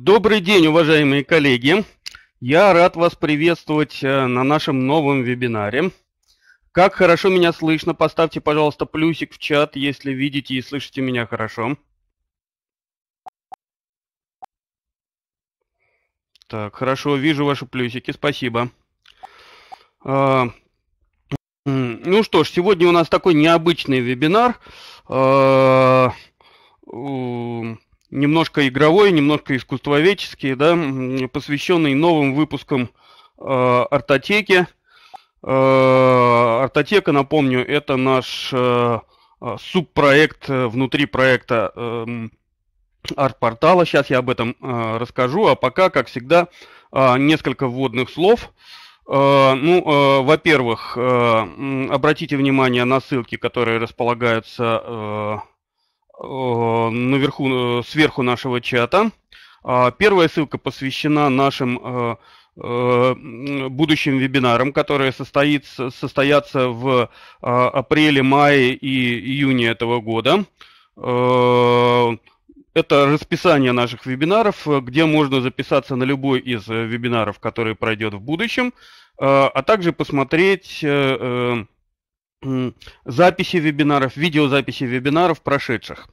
Добрый день, уважаемые коллеги! Я рад вас приветствовать э, на нашем новом вебинаре. Как хорошо меня слышно, поставьте, пожалуйста, плюсик в чат, если видите и слышите меня хорошо. Так, хорошо, вижу ваши плюсики, спасибо. А, ну что ж, сегодня у нас такой необычный вебинар. А, немножко игровой, немножко искусствоведческий, да, посвященный новым выпускам э, артотеки. Э, артотека, напомню, это наш э, э субпроект э, внутри проекта э, арт-портала. Сейчас я об этом э, расскажу, а пока, как всегда, э, несколько вводных слов. Э, ну, во-первых, обратите внимание на ссылки, которые располагаются Э, наверху, э, сверху нашего чата. А, первая ссылка посвящена нашим э, будущим вебинарам, которые состоится, состоятся в апреле, мае и июне этого года. Это расписание наших вебинаров, где можно записаться на любой из вебинаров, который пройдет в будущем, а также посмотреть записи вебинаров, видеозаписи вебинаров прошедших.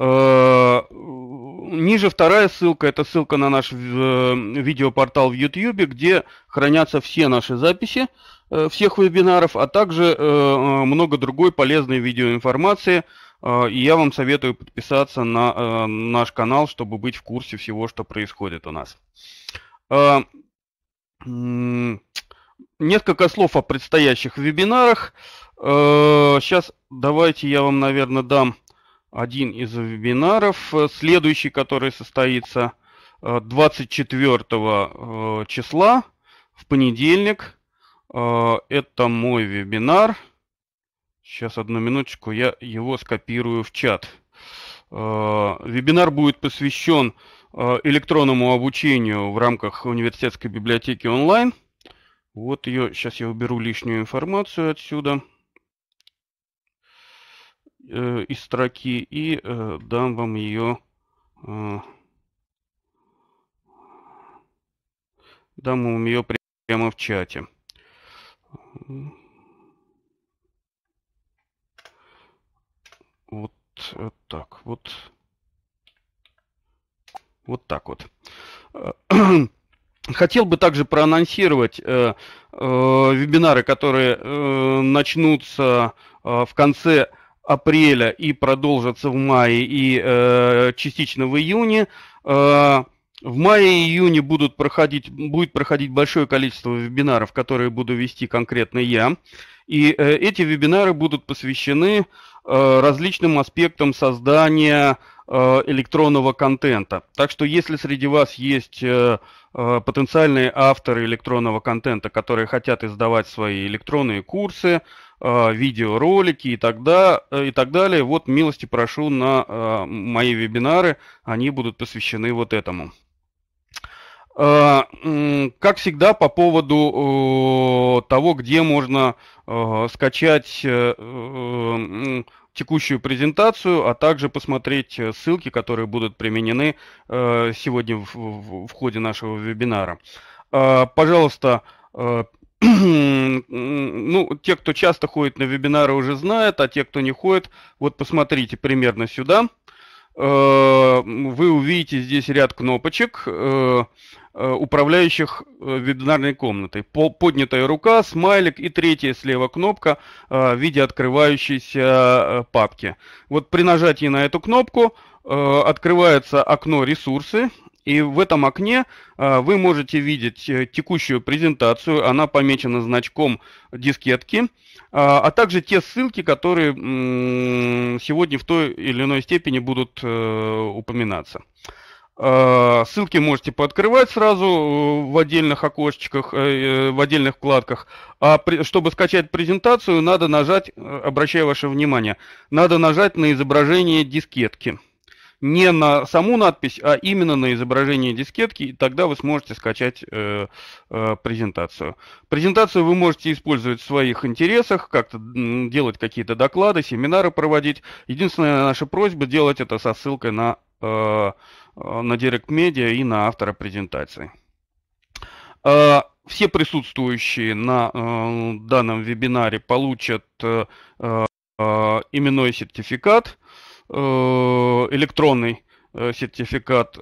Э, ниже вторая ссылка, это ссылка на наш э, видеопортал в YouTube, где хранятся все наши записи э, всех вебинаров, а также много другой полезной видеоинформации. И я вам советую подписаться на наш канал, чтобы быть в курсе всего, что происходит у нас. Несколько слов о предстоящих вебинарах. Сейчас э, давайте я вам, наверное, дам один из вебинаров, э, следующий, который состоится 24 э, числа в понедельник. Это мой вебинар. Сейчас одну минуточку, я его скопирую в чат. Вебинар будет посвящен электронному обучению в рамках университетской библиотеки онлайн – вот ее, сейчас я уберу лишнюю информацию отсюда э, из строки и э, дам вам ее, э, дам вам ее прямо в чате. Вот э, так, вот, вот так вот. Э, Хотел бы также проанонсировать э, э, вебинары, которые э, начнутся э, в конце апреля и продолжатся в мае и э, частично в июне. Э, в мае и июне будут проходить, будет проходить большое количество вебинаров, которые буду вести конкретно я. И э, эти вебинары будут посвящены э, различным аспектам создания э, электронного контента. Так что если среди вас есть потенциальные авторы электронного контента, которые хотят издавать свои электронные курсы, видеоролики и, тогда, и так далее, вот милости прошу на мои вебинары, они будут посвящены вот этому. Э, как всегда, по поводу э, того, где можно э, скачать текущую презентацию, а также посмотреть ссылки, которые будут применены сегодня в ходе нашего вебинара. Пожалуйста, ну, те, кто часто ходит на вебинары, уже знают, а те, кто не ходит, вот посмотрите примерно сюда. Вы увидите здесь ряд кнопочек. Э, управляющих э, вебинарной комнатой. По, поднятая рука, смайлик и третья слева кнопка э, в виде открывающейся папки. Вот при нажатии на эту кнопку открывается окно «Ресурсы», и в этом окне вы можете видеть текущую презентацию, она помечена значком дискетки, а также те ссылки, которые сегодня в той или иной степени будут упоминаться. Э, ссылки можете пооткрывать сразу э, в отдельных окошечках, э, в отдельных вкладках. А чтобы скачать презентацию, надо нажать, обращая ваше внимание, надо нажать на изображение дискетки. Не на саму надпись, а именно на изображение дискетки, и тогда вы сможете скачать презентацию. Презентацию вы можете использовать в своих интересах, как-то делать какие-то доклады, семинары проводить. Единственная наша просьба делать это со ссылкой на Э, на Direct Media и на автора презентации. Э, все присутствующие на э, данном вебинаре получат именной сертификат, электронный сертификат,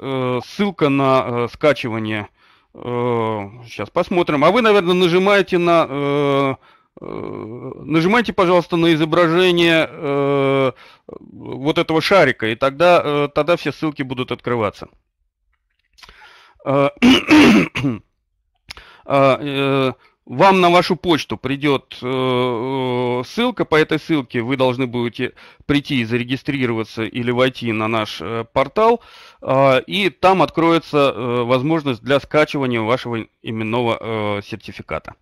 ссылка на скачивание. Сейчас посмотрим. А вы, наверное, нажимаете на нажимайте, пожалуйста, на изображение э, вот этого шарика, и тогда, э, тогда все ссылки будут открываться. Э, а, вам на вашу почту придет ссылка, по этой ссылке вы должны будете прийти и зарегистрироваться или войти на наш портал, и там откроется возможность для скачивания вашего именного сертификата.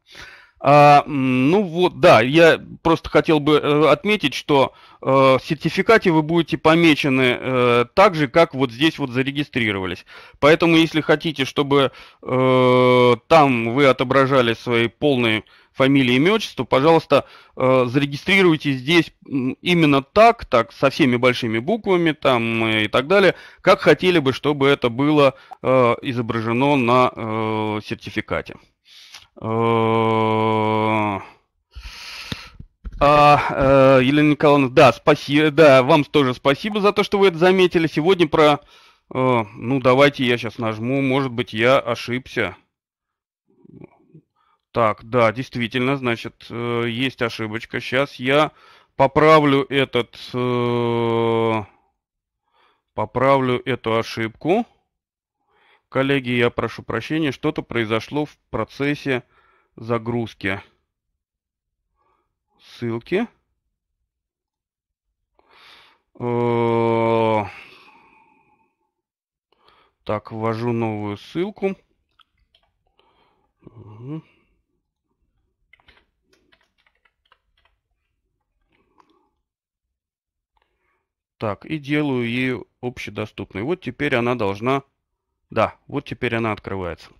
А, ну вот, да, я просто хотел бы э, отметить, что э, сертификате вы будете помечены э, так же, как вот здесь вот зарегистрировались. Поэтому, если хотите, чтобы э, там вы отображали свои полные фамилии, имя, отчество, пожалуйста, э, зарегистрируйте здесь именно так, так, со всеми большими буквами там э, и так далее, как хотели бы, чтобы это было э, изображено на э, сертификате. А, Елена Николаевна, да, спасибо, да, вам тоже спасибо за то, что вы это заметили. Сегодня про, э, ну давайте я сейчас нажму, может быть я ошибся. Так, да, действительно, значит, есть ошибочка. Сейчас я поправлю этот, поправлю эту ошибку. Коллеги, я прошу прощения, что-то произошло в процессе загрузки. Ссылки. Э, так, ввожу новую ссылку. Так, и делаю ее общедоступной. Вот теперь она должна да, вот теперь она открывается.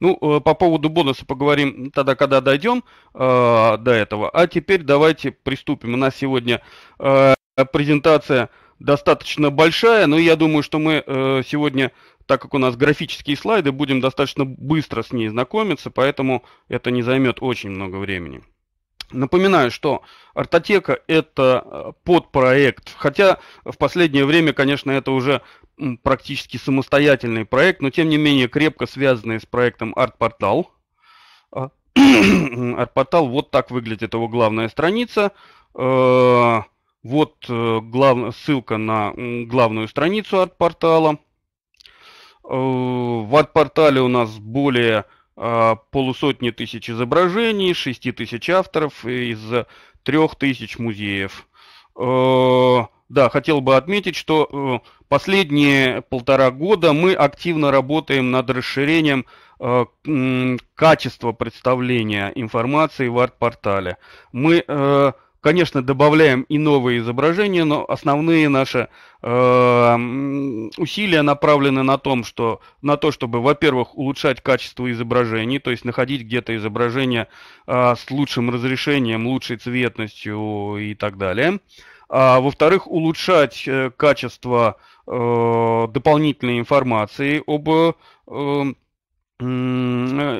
Ну, э, по поводу бонуса поговорим тогда, когда дойдем э, до этого. А теперь давайте приступим. У нас сегодня э, презентация достаточно большая, но я думаю, что мы э, сегодня, так как у нас графические слайды, будем достаточно быстро с ней знакомиться, поэтому это не займет очень много времени. Напоминаю, что Артотека – это э, подпроект, хотя в последнее время, конечно, это уже практически самостоятельный проект, но тем не менее крепко связанный с проектом Артпортал. А, Артпортал вот так выглядит его главная страница. Э, вот э, глав... ссылка на главную страницу Артпортала. В Артпортале у нас более а, полусотни тысяч изображений, шести тысяч авторов из трех тысяч музеев. Э, да, хотел бы отметить, что э, последние полтора года мы активно работаем над расширением э, качества представления информации в арт-портале. Мы Конечно, добавляем и новые изображения, но основные наши э, усилия направлены на, том, что, на то, чтобы, во-первых, улучшать качество изображений, то есть находить где-то изображение э, с лучшим разрешением, лучшей цветностью и так далее. А, во-вторых, улучшать э, качество э, дополнительной информации об эм, э,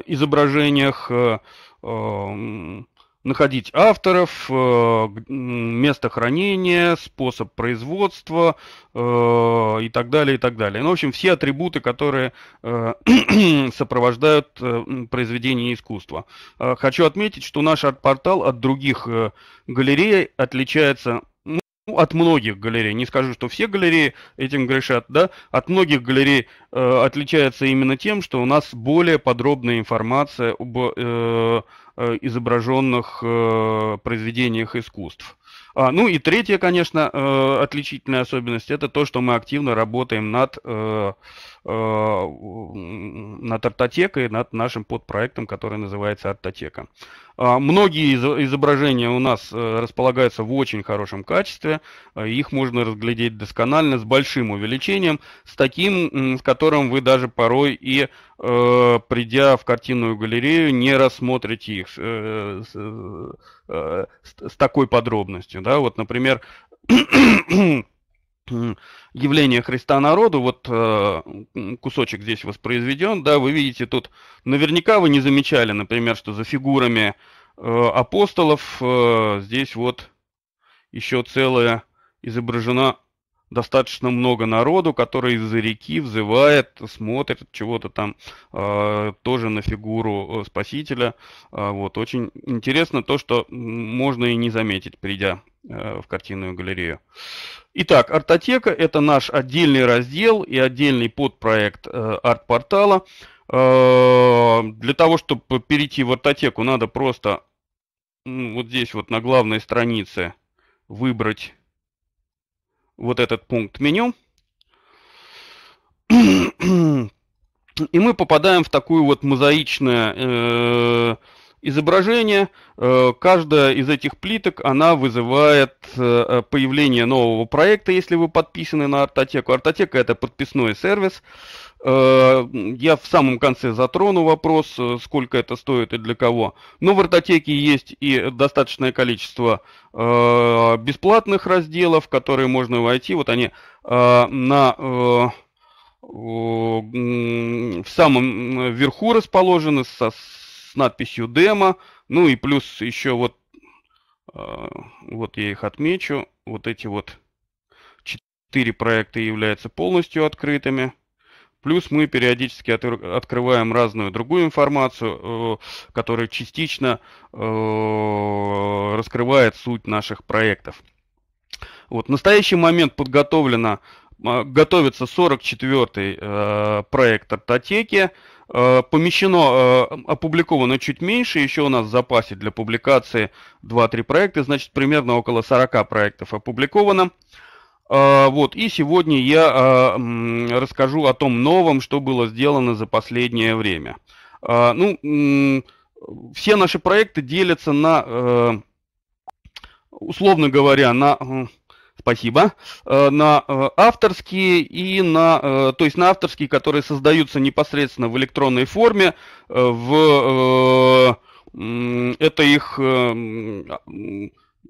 изображениях, э, эм, находить авторов, э, место хранения, способ производства э, и так далее, и так далее. Ну, в общем, все атрибуты, которые э, сопровождают произведение искусства. Хочу отметить, что наш арт-портал от других галерей отличается ну, от многих галерей, не скажу, что все галереи этим грешат, да, от многих галерей э, отличается именно тем, что у нас более подробная информация об э, э изображенных э, произведениях искусств. А, ну и третья, конечно, э, отличительная особенность – это то, что мы активно работаем над э, Э, над артотекой, над нашим подпроектом, который называется «Артотека». А, многие изображения у нас э, располагаются в очень хорошем качестве. Э, их можно разглядеть досконально, с большим увеличением, с таким, с которым вы даже порой и придя в картинную галерею, не рассмотрите их с, с такой подробностью. Да? Вот, например, явление Христа народу, вот э, кусочек здесь воспроизведен, да, вы видите тут, наверняка вы не замечали, например, что за фигурами э, апостолов э, здесь вот еще целая изображена достаточно много народу, который из-за реки взывает, смотрит чего-то там э, тоже на фигуру э, спасителя. Э, вот очень интересно то, что можно и не заметить, придя э, в картинную галерею. Итак, артотека это наш отдельный раздел и отдельный подпроект э, арт-портала. Э, для того, чтобы перейти в артотеку, надо просто ну, вот здесь вот на главной странице выбрать вот этот пункт меню. И мы попадаем в такую вот мозаичное э, изображение. Э, каждая из этих плиток, она вызывает э, появление нового проекта, если вы подписаны на Артотеку. Артотека это подписной сервис, Э, я в самом конце затрону вопрос, э, сколько это стоит и для кого. Но в артотеке есть и достаточное количество э, бесплатных разделов, в которые можно войти. Вот они на в самом верху расположены со, с надписью демо. Ну и плюс еще вот, вот я их отмечу, вот эти вот четыре проекта являются полностью открытыми. Плюс мы периодически от, открываем разную другую информацию, э, которая частично э, раскрывает суть наших проектов. Вот, в настоящий момент подготовлено, э, готовится 44-й э, проект картотеки. Э, помещено, э, опубликовано чуть меньше, еще у нас в запасе для публикации 2-3 проекта, значит примерно около 40 проектов опубликовано. А, вот, и сегодня я а, расскажу о том новом, что было сделано за последнее время. А, ну, все наши проекты делятся на, э, условно говоря, на Спасибо. Э, на э, авторские и на, то есть на авторские, которые создаются непосредственно в электронной форме, в это их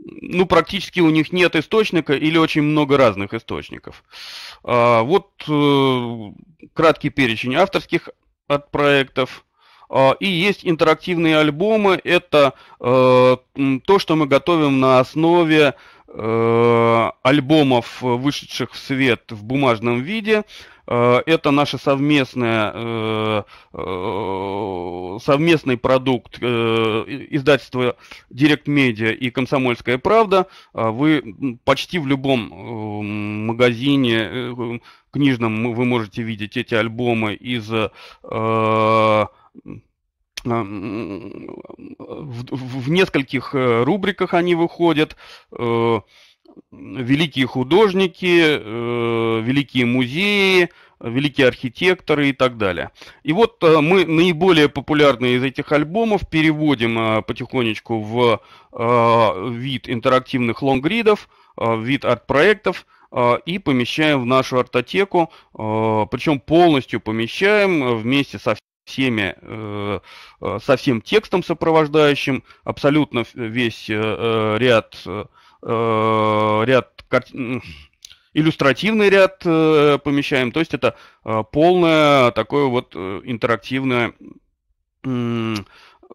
ну, практически у них нет источника или очень много разных источников. А, вот э, краткий перечень авторских от проектов. А, и есть интерактивные альбомы. Это э, то, что мы готовим на основе э, альбомов, вышедших в свет в бумажном виде. Э, это наш совместное, э, э, совместный продукт издательства Direct Media и «Комсомольская правда». Вы почти в любом магазине книжном вы можете видеть эти альбомы из в нескольких рубриках они выходят великие художники, э, великие музеи, великие архитекторы и так далее. И вот э, мы наиболее популярные из этих альбомов переводим э, потихонечку в вид интерактивных лонгридов, в вид арт-проектов и помещаем в нашу артотеку, причем полностью помещаем вместе со всеми, со всем текстом сопровождающим, абсолютно весь ряд Э, ряд картин, иллюстративный ряд э, помещаем. То есть это э, полное такое вот интерактивное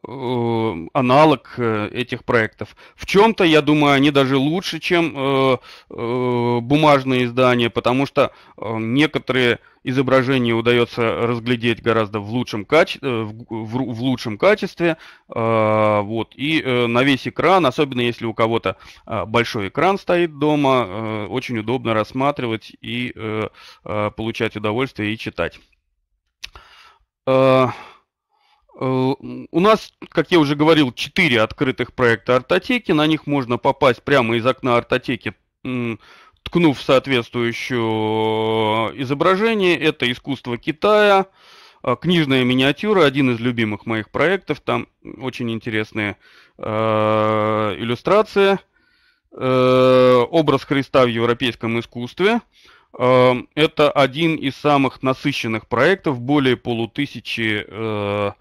Э, аналог э, этих проектов. В чем-то, я думаю, они даже лучше, чем э, бумажные издания, потому что некоторые изображения удается разглядеть гораздо в лучшем, каче... в лучшем качестве. Вот. И на весь экран, особенно если у кого-то большой экран стоит дома, очень удобно рассматривать и получать удовольствие и читать. Э, у нас, как я уже говорил, 4 открытых проекта артотеки. На них можно попасть прямо из окна артотеки, ткнув соответствующее э, изображение. Это искусство Китая, э, книжная миниатюра, один из любимых моих проектов. Там очень интересные иллюстрации. образ Христа в европейском искусстве. это один из самых насыщенных проектов, более полутысячи э,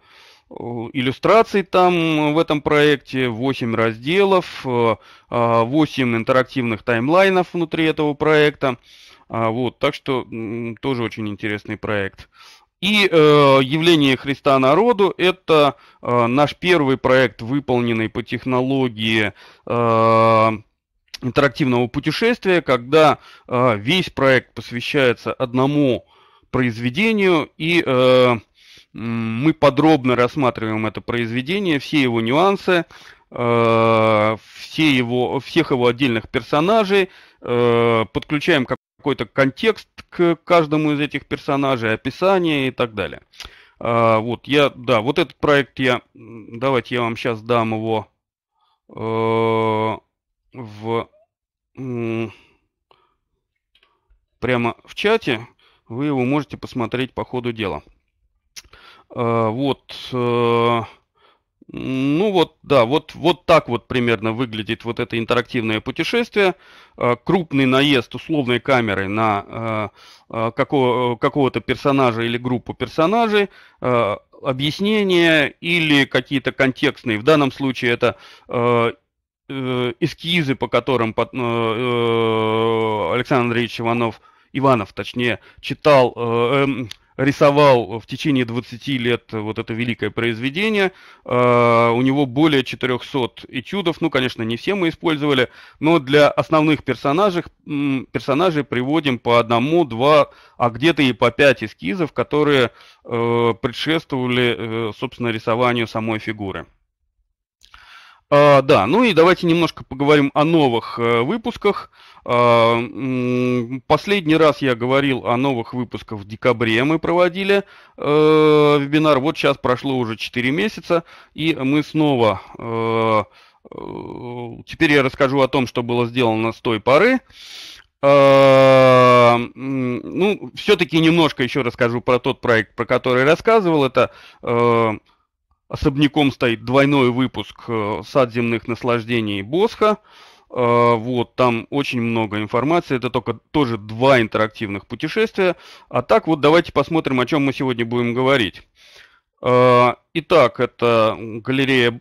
Э, иллюстраций там э, в этом проекте, 8 разделов, 8 э, интерактивных таймлайнов внутри этого проекта. Вот, так что тоже очень интересный проект. И э, явление Христа народу – это э, наш первый проект, выполненный по технологии э, интерактивного путешествия, когда э, весь проект посвящается одному произведению и э, мы подробно рассматриваем это произведение, все его нюансы, э, все его, всех его отдельных персонажей, э, подключаем какой-то контекст к каждому из этих персонажей, описание и так далее. Э, вот я, да, вот этот проект я, давайте я вам сейчас дам его в прямо в чате, вы его можете посмотреть по ходу дела. Э, вот. Э, ну вот, да, вот, вот так вот примерно выглядит вот это интерактивное путешествие. Э, крупный наезд условной камеры на какого, какого-то персонажа или группу персонажей, объяснение или какие-то контекстные. В данном случае это эскизы, по которым Александр Андреевич Иванов, Иванов точнее, читал, эм, рисовал в течение 20 лет вот это великое произведение. Э, у него более 400 этюдов, ну, конечно, не все мы использовали, но для основных персонажей, персонажей приводим по одному, два, а где-то и по пять эскизов, которые э, предшествовали, э, собственно, рисованию самой фигуры. А, да, ну и давайте немножко поговорим о новых э, выпусках. А, последний раз я говорил о новых выпусках в декабре мы проводили э, вебинар. Вот сейчас прошло уже 4 месяца, и мы снова... Э, э, теперь я расскажу о том, что было сделано с той поры. А, ну, все-таки немножко еще расскажу про тот проект, про который рассказывал. Это э, Особняком стоит двойной выпуск э, «Сад земных наслаждений» Босха. Э, вот, там очень много информации. Это только тоже два интерактивных путешествия. А так вот давайте посмотрим, о чем мы сегодня будем говорить. Э, итак, это галерея...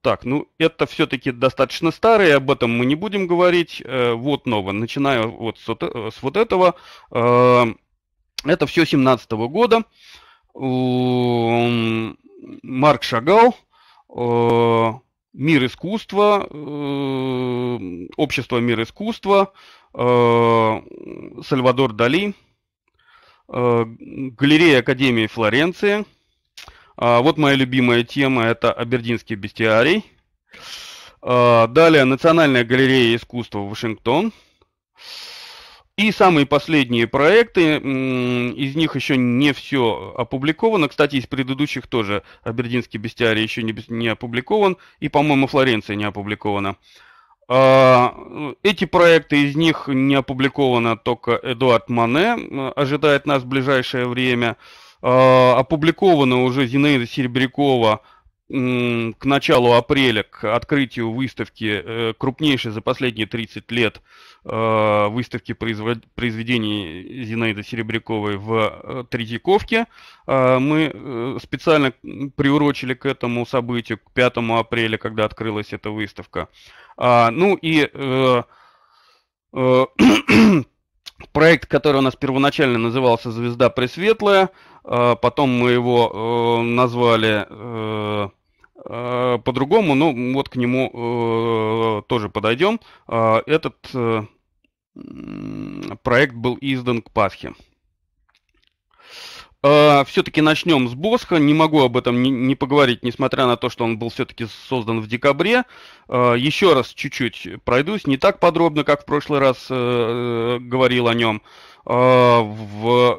Так, ну это все-таки достаточно старые, об этом мы не будем говорить. Вот новое. начиная вот с вот этого. Это все 17 года. Марк Шагал, э, мир искусства, э, общество мир искусства, э, Сальвадор Дали, галерея Академии Флоренции. А, вот моя любимая тема – это Абердинский бестиарий. А, далее Национальная галерея искусства Вашингтон. И самые последние проекты, из них еще не все опубликовано. Кстати, из предыдущих тоже Абердинский бестиарий еще не, не опубликован, и, по-моему, Флоренция не опубликована. А, эти проекты, из них не опубликовано только Эдуард Мане, ожидает нас в ближайшее время. А, опубликовано уже Зинаида Серебрякова – к началу апреля, к открытию выставки, э, крупнейшей за последние 30 лет э, выставки произведений Зинаиды Серебряковой в э, Третьяковке. Мы специально приурочили к этому событию, к 5 апреля, когда открылась эта выставка. А, ну и проект, который у нас первоначально назывался «Звезда Пресветлая», потом мы его назвали Э, по-другому, но ну, вот к нему э, тоже подойдем. Э, этот проект был издан к Пасхе. Все-таки начнем с Босха. Не могу об этом не не поговорить, несмотря на то, что он был все-таки создан в декабре. Еще раз чуть-чуть пройдусь, не так подробно, как в прошлый раз говорил о нем. А,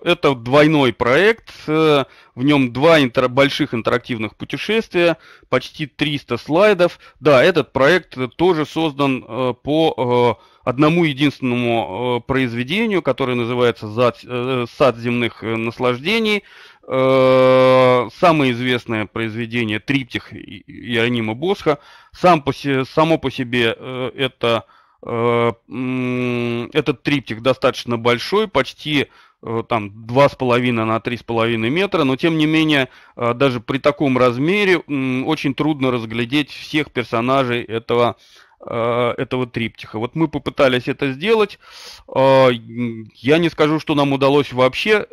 это двойной проект, э, в нем два интер, больших интерактивных путешествия, почти 300 слайдов. Да, этот проект тоже создан э, по э, одному единственному произведению, которое называется «Сад земных наслаждений». Самое известное произведение «Триптих» Иеронима Босха. Сам по, само по себе это Э, этот триптих достаточно большой, почти э, там 2,5 на 3,5 метра, но тем не менее, э, даже при таком размере очень трудно разглядеть всех персонажей этого этого триптиха. Вот мы попытались это сделать. Я не скажу, что нам удалось вообще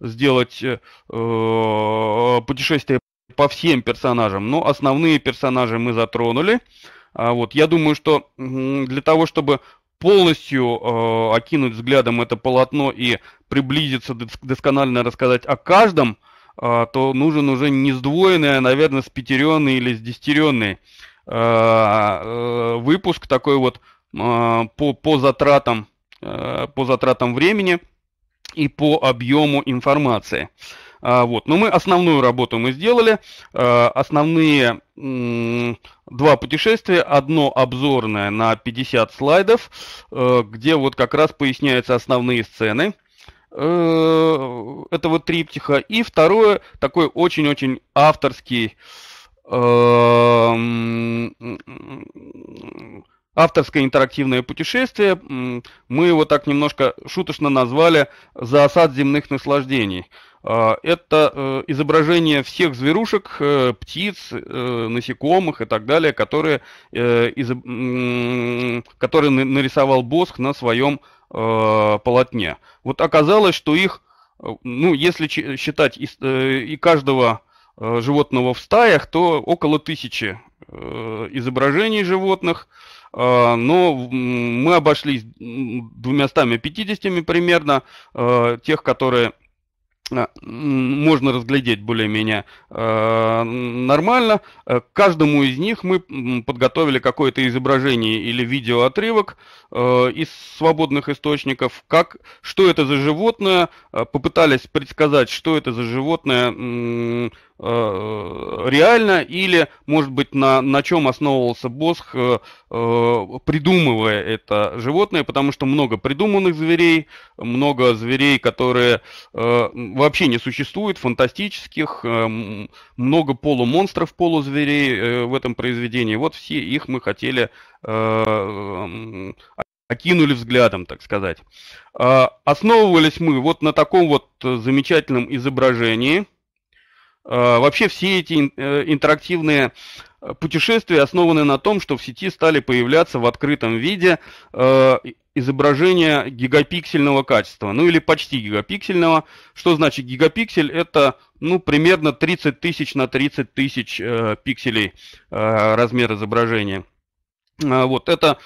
сделать путешествие по всем персонажам, но основные персонажи мы затронули. А вот, я думаю, что для того, чтобы полностью э, окинуть взглядом это полотно и приблизиться досконально рассказать о каждом, э, то нужен уже не сдвоенный, а, наверное, спятеренный или сдестеренный э, э, выпуск такой вот э, по, по затратам э, по затратам времени и по объему информации. Э, а, вот. Но мы основную работу мы сделали. А, основные два путешествия. Одно обзорное на 50 слайдов, э, где вот как раз поясняются основные сцены э, этого триптиха. И второе, такой очень-очень авторский э, авторское интерактивное путешествие. Мы его так немножко шуточно назвали «Зоосад земных наслаждений». А, это э, изображение всех зверушек, э, птиц, э, насекомых и так далее, которые, которые нарисовал Боск на своем полотне. Вот оказалось, что их, ну, если считать и каждого животного в стаях, то около тысячи изображений животных, а, но мы обошлись 250 примерно, тех, которые Э, можно разглядеть более-менее э, нормально. Э, к каждому из них мы подготовили какое-то изображение или видеоотрывок из свободных источников, как, что это за животное, попытались предсказать, что это за животное, Э, реально, или, может быть, на, на чем основывался Босх, э, э, придумывая это животное, потому что много придуманных зверей, много зверей, которые вообще не существуют, фантастических, много полумонстров, полузверей в этом произведении. Вот все их мы хотели окинули взглядом, так сказать. А, основывались мы вот на таком вот замечательном изображении – Э, вообще все эти э, интерактивные э, путешествия основаны на том, что в сети стали появляться в открытом виде изображения гигапиксельного качества, ну или почти гигапиксельного. Что значит гигапиксель? Это ну, примерно 30 тысяч на 30 тысяч пикселей э, размер изображения. вот это,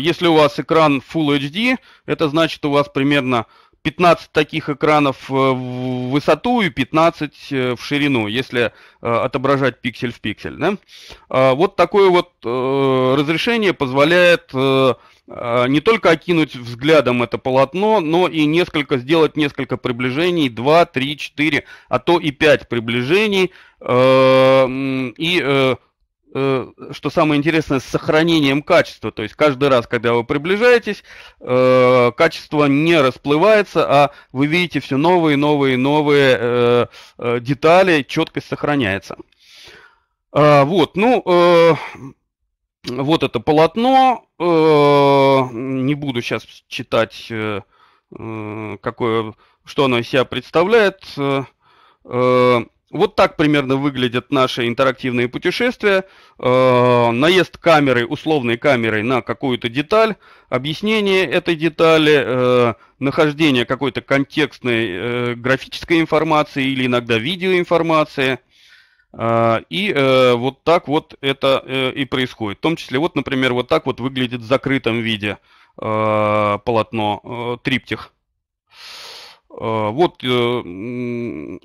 если у вас экран Full HD, это значит у вас примерно 15 таких экранов э, в высоту и 15 э, в ширину, если э, отображать пиксель в пиксель. Да? А, вот такое вот разрешение позволяет не только окинуть взглядом это полотно, но и несколько сделать несколько приближений, 2, 3, 4, а то и 5 приближений. И Э, что самое интересное, с сохранением качества. То есть каждый раз, когда вы приближаетесь, э, качество не расплывается, а вы видите все новые, новые, новые э, э детали, четкость сохраняется. А, вот, ну, э, вот это полотно. Э, не буду сейчас читать, э, э, какое, что оно из себя представляет. Э, вот так примерно выглядят наши интерактивные путешествия. Э, наезд камерой, условной камерой на какую-то деталь, объяснение этой детали, э, нахождение какой-то контекстной э, графической информации или иногда видеоинформации. и вот так вот это и происходит. В том числе, вот, например, вот так вот выглядит в закрытом виде полотно, триптих. Э, вот э,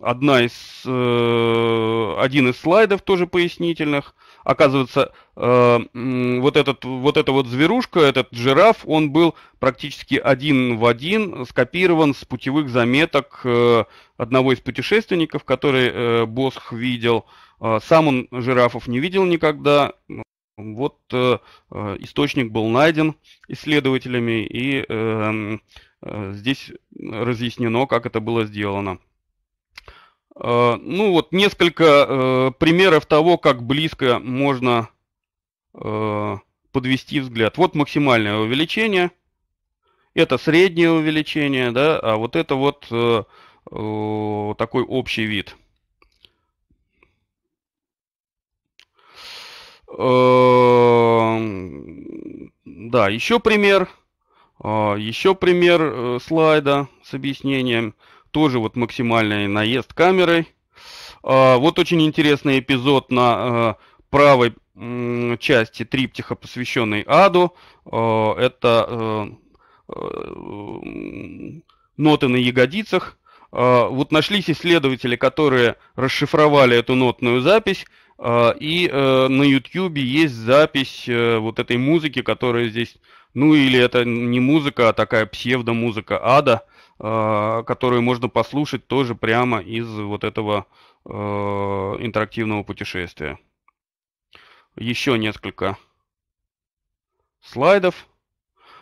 одна из, э, один из слайдов тоже пояснительных. Оказывается, вот, этот, вот эта вот зверушка, этот жираф, он был практически один в один скопирован с путевых заметок одного из путешественников, который Босх видел. Сам он жирафов не видел никогда. Вот источник был найден исследователями и Э, здесь разъяснено, как это было сделано. Э, ну вот несколько э, примеров того, как близко можно подвести взгляд. Вот максимальное увеличение, это среднее увеличение, да, а вот это вот такой общий вид. Да, еще пример – а, Еще пример э, слайда с объяснением. Тоже вот максимальный наезд камерой. А, вот очень интересный эпизод на э, правой части триптиха, посвященной аду. А, это э, ноты на ягодицах. Вот нашлись исследователи, которые расшифровали эту нотную запись, и на YouTube есть запись вот этой музыки, которая здесь ну или это не музыка, а такая псевдомузыка ада, э, которую можно послушать тоже прямо из вот этого э, интерактивного путешествия. Еще несколько слайдов.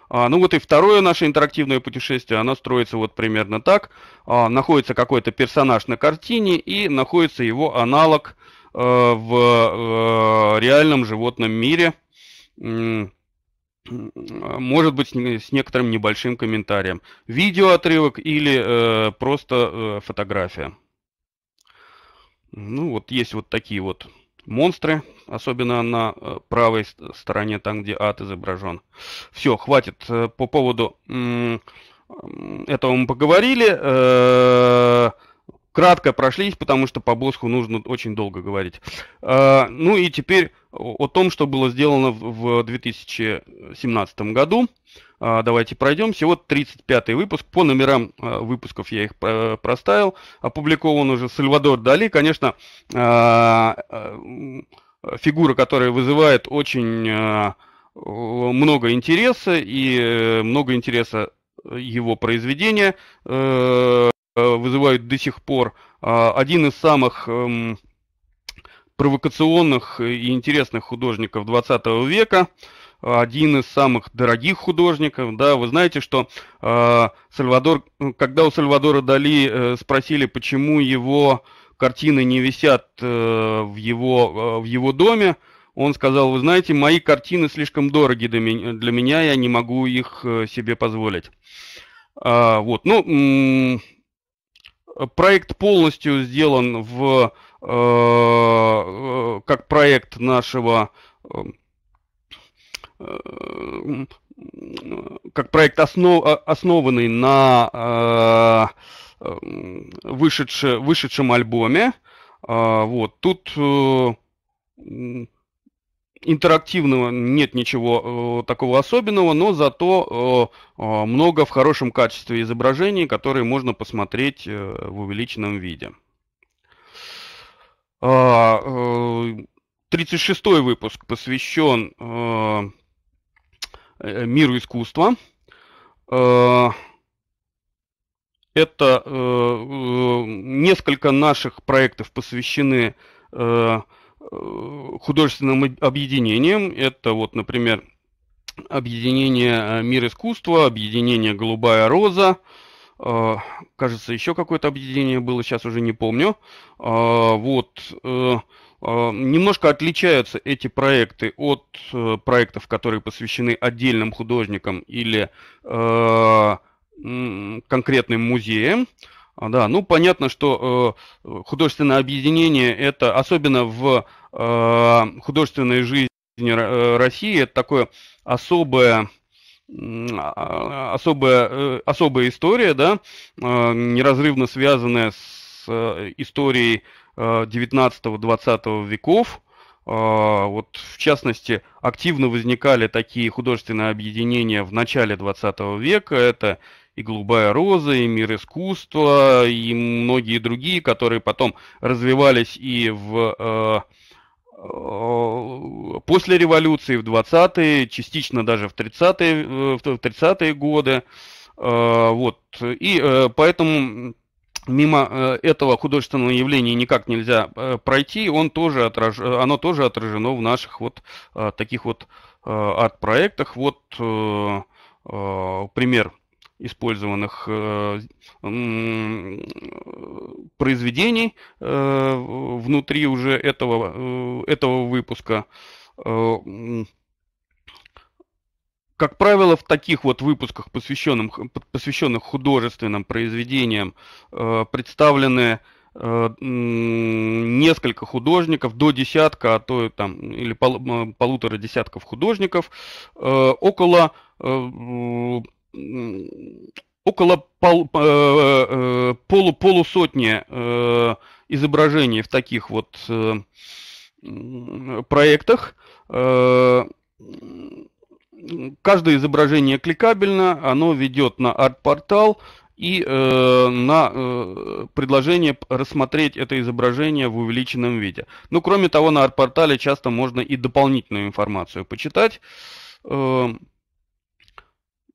А, ну вот и второе наше интерактивное путешествие, оно строится вот примерно так. А, находится какой-то персонаж на картине и находится его аналог э, в э, реальном животном мире. М может быть, с некоторым небольшим комментарием. Видеоотрывок или э, просто э, фотография. Ну, вот есть вот такие вот монстры, особенно на э, правой стороне, там, где ад изображен. Все, хватит э, по поводу э, этого мы поговорили. Э, кратко прошлись, потому что по Босху нужно очень долго говорить. Э, ну и теперь о том, что было сделано в 2017 году. А, давайте пройдемся. Вот 35 выпуск. По номерам а, выпусков я их а, проставил. Опубликован уже Сальвадор Дали. Конечно, фигура, которая вызывает очень много интереса и э, много интереса его произведения э, э, вызывают до сих пор. Один из самых эм, провокационных и интересных художников 20 века, один из самых дорогих художников, да, вы знаете, что э, Сальвадор, когда у Сальвадора Дали э, спросили, почему его картины не висят э, в его э, в его доме, он сказал, вы знаете, мои картины слишком дороги для меня, для меня я не могу их э, себе позволить. А, вот, ну, проект полностью сделан в Э, э, как проект нашего э, как проект, основ, основанный на э, вышедш, вышедшем альбоме. Э, вот, тут э, интерактивного нет ничего э, такого особенного, но зато э, много в хорошем качестве изображений, которые можно посмотреть э, в увеличенном виде. 36-й а, э, выпуск посвящен э, э, миру искусства. Это несколько наших проектов посвящены художественным объединениям. Это вот, например, объединение «Мир искусства», объединение «Голубая роза», а, кажется, еще какое-то объединение было, сейчас уже не помню. А, вот. Э, а, немножко отличаются эти проекты от э, проектов, которые посвящены отдельным художникам или конкретным музеям. Да, ну понятно, что э, художественное объединение это особенно в э, художественной жизни э, России это такое особое а, особая, э, особая история, да, э, неразрывно связанная с э, историей 19-20 веков. Вот, в частности, активно возникали такие художественные объединения в начале 20 века. Это и «Голубая роза», и «Мир искусства», и многие другие, которые потом развивались и в а, после революции в 20-е, частично даже в 30-е, э, в 30-е годы. А, вот. И э, поэтому мимо э, этого художественного явления никак нельзя пройти, он тоже отраж... оно тоже отражено в наших вот таких вот арт-проектах. Вот пример использованных э, э, произведений э, внутри уже этого, этого выпуска. Как правило, в таких вот выпусках, посвященных, посвященных художественным произведениям, представлены несколько художников, до десятка, а то там или пол, полутора десятков художников, около около пол, э, э, полу, полусотни э, изображений в таких вот э, проектах. Э, каждое изображение кликабельно, оно ведет на арт-портал и э, на э, предложение рассмотреть это изображение в увеличенном виде. Ну, кроме того, на арт-портале часто можно и дополнительную информацию почитать. Э,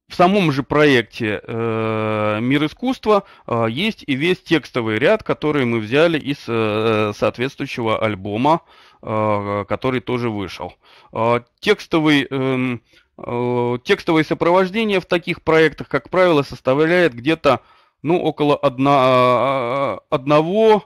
в самом же проекте э, «Мир искусства» э, есть и весь текстовый ряд, который мы взяли из э, соответствующего альбома, э, который тоже вышел. Э, текстовый... Э, э Текстовое сопровождение в таких проектах, как правило, составляет где-то ну, около одна, э, одного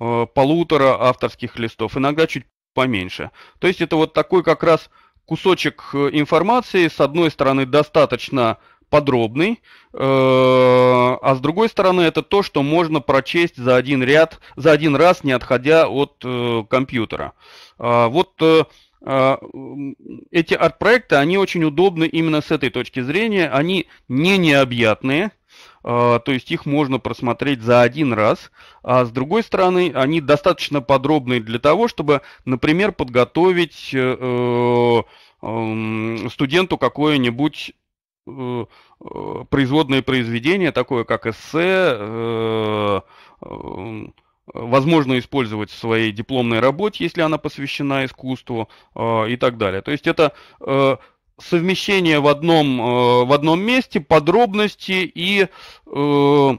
э, полутора авторских листов, иногда чуть поменьше. То есть это вот такой как раз э, кусочек э, информации, с одной стороны, достаточно подробный, э, а с другой стороны, это то, что можно прочесть за один ряд, за один раз, не отходя от э, компьютера. А, вот а, эти арт-проекты, они очень удобны именно с этой точки зрения. Они не необъятные, а, то есть их можно просмотреть за один раз. А с другой стороны, они достаточно подробные для того, чтобы, например, подготовить э, э, эм, студенту какое-нибудь э, производное произведение, такое как эссе, возможно использовать в своей дипломной работе, если она посвящена искусству и так далее. То есть это совмещение в одном, э, в одном месте подробности и э,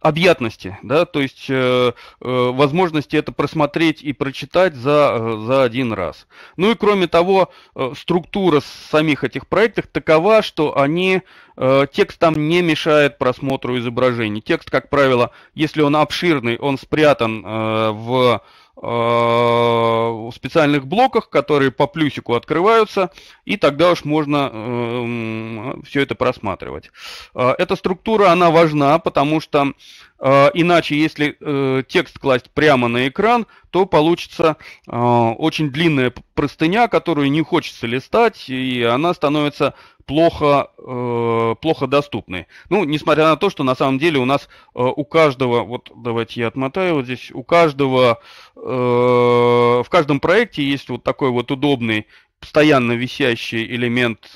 объятности, да, то есть э, э, возможности это просмотреть и прочитать за, э, за один раз. Ну и кроме того, э, структура самих этих проектов такова, что они, э, текст там не мешает просмотру изображений. Текст, как правило, если он обширный, он спрятан э, в Э, специальных блоках, которые по плюсику открываются, и тогда уж можно э, все это просматривать. Э, эта структура, она важна, потому что а, иначе, если э, текст класть прямо на экран, то получится а, очень длинная простыня, которую не хочется листать, и она становится плохо, э, плохо доступной. Ну, несмотря на то, что на самом деле у нас э, у каждого, вот давайте я отмотаю вот здесь, у каждого, в каждом проекте есть вот такой вот удобный, постоянно висящий элемент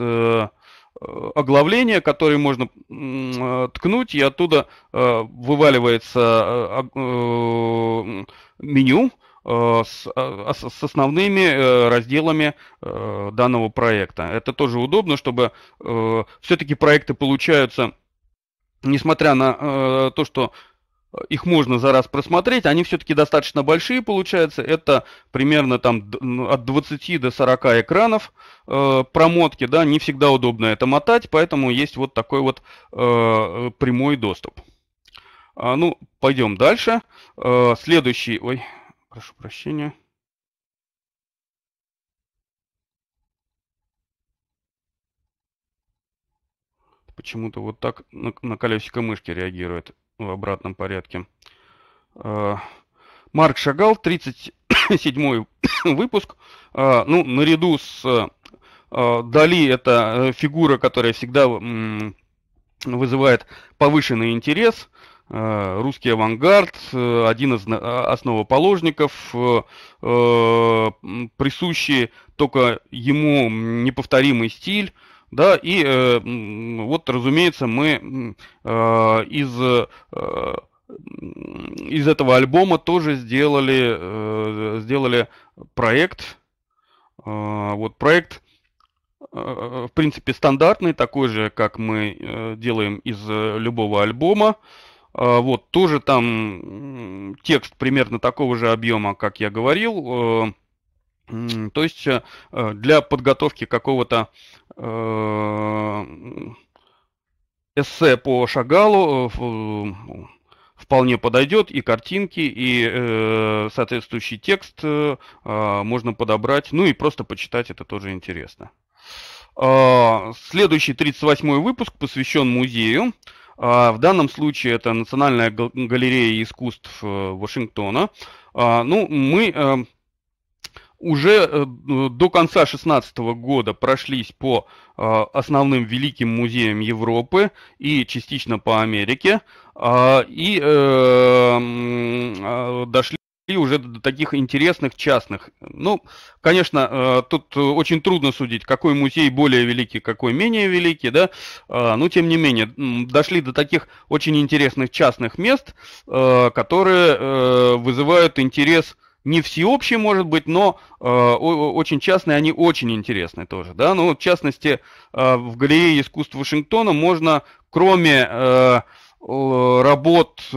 Э, оглавление, которое можно э, ткнуть, и оттуда э, вываливается меню с основными разделами данного проекта. Это тоже удобно, чтобы все-таки проекты получаются, несмотря на то, что их можно за раз просмотреть, они все-таки достаточно большие получаются, это примерно там от 20 до 40 экранов э, промотки, да, не всегда удобно это мотать, поэтому есть вот такой вот э, э, прямой доступ. А, ну, пойдем дальше. Э, следующий, ой, прошу прощения. Почему-то вот так на, на колесико мышки реагирует в обратном порядке. Э, Марк Шагал, 37-й выпуск. Э, ну, наряду с э, Дали, это фигура, которая всегда вызывает повышенный интерес. Русский авангард, один из основоположников, присущий только ему неповторимый стиль – да, и э, вот, разумеется, мы э, из, э, из этого альбома тоже сделали, э, сделали проект. Э, вот проект, э, в принципе, стандартный, такой же, как мы э, делаем из э, любого альбома. Э, вот, тоже там э, текст примерно такого же объема, как я говорил. Э, то есть э, э, для подготовки какого-то э, эссе по Шагалу вполне подойдет и картинки, и соответствующий текст а, можно подобрать. Ну и просто почитать это тоже интересно. Э, следующий 38 выпуск посвящен музею. А, в данном случае это Национальная галерея искусств Вашингтона. Ну, мы уже э, до конца 2016 года прошлись по э, основным великим музеям Европы и частично по Америке, а, и э, дошли и уже до таких интересных частных. Ну, конечно, тут очень трудно судить, какой музей более великий, какой менее великий, да, а, но тем не менее, дошли до таких очень интересных частных мест, которые вызывают интерес не всеобщие, может быть, но э, очень частные, они очень интересны тоже. Да? Ну, в частности, э, в галерее искусств Вашингтона можно, кроме э, э работ э,